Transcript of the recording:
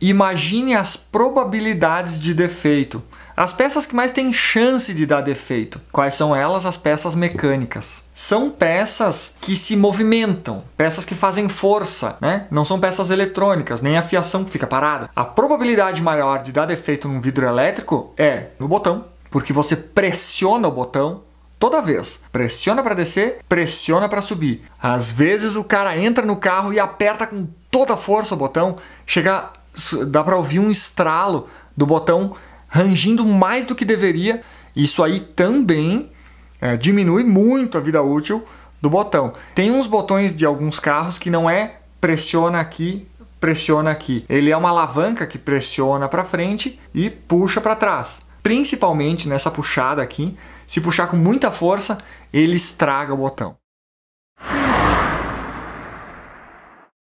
Imagine as probabilidades de defeito. As peças que mais têm chance de dar defeito. Quais são elas? As peças mecânicas. São peças que se movimentam, peças que fazem força, né? Não são peças eletrônicas, nem a fiação que fica parada. A probabilidade maior de dar defeito num vidro elétrico é no botão, porque você pressiona o botão toda vez. Pressiona para descer, pressiona para subir. Às vezes o cara entra no carro e aperta com toda a força o botão, chega dá para ouvir um estralo do botão rangindo mais do que deveria. Isso aí também é, diminui muito a vida útil do botão. Tem uns botões de alguns carros que não é pressiona aqui, pressiona aqui. Ele é uma alavanca que pressiona para frente e puxa para trás. Principalmente nessa puxada aqui, se puxar com muita força, ele estraga o botão.